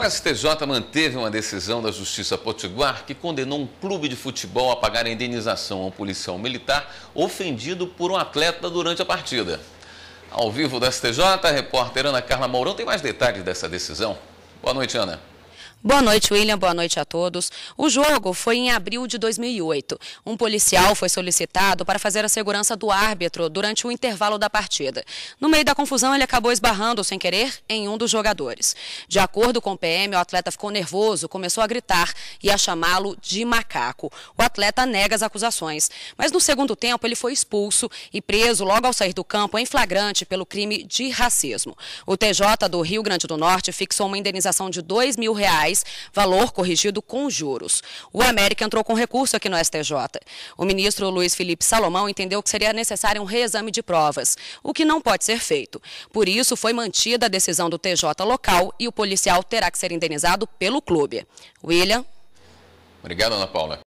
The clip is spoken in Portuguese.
O STJ manteve uma decisão da Justiça Potiguar que condenou um clube de futebol a pagar a indenização a um policial militar ofendido por um atleta durante a partida. Ao vivo do STJ, a repórter Ana Carla Mourão tem mais detalhes dessa decisão. Boa noite, Ana. Boa noite, William. Boa noite a todos. O jogo foi em abril de 2008. Um policial foi solicitado para fazer a segurança do árbitro durante o intervalo da partida. No meio da confusão, ele acabou esbarrando, sem querer, em um dos jogadores. De acordo com o PM, o atleta ficou nervoso, começou a gritar e a chamá-lo de macaco. O atleta nega as acusações, mas no segundo tempo ele foi expulso e preso logo ao sair do campo em flagrante pelo crime de racismo. O TJ do Rio Grande do Norte fixou uma indenização de 2 mil reais reais, valor corrigido com juros. O América entrou com recurso aqui no STJ. O ministro Luiz Felipe Salomão entendeu que seria necessário um reexame de provas, o que não pode ser feito. Por isso, foi mantida a decisão do TJ local e o policial terá que ser indenizado pelo clube. William. Obrigado, Ana Paula.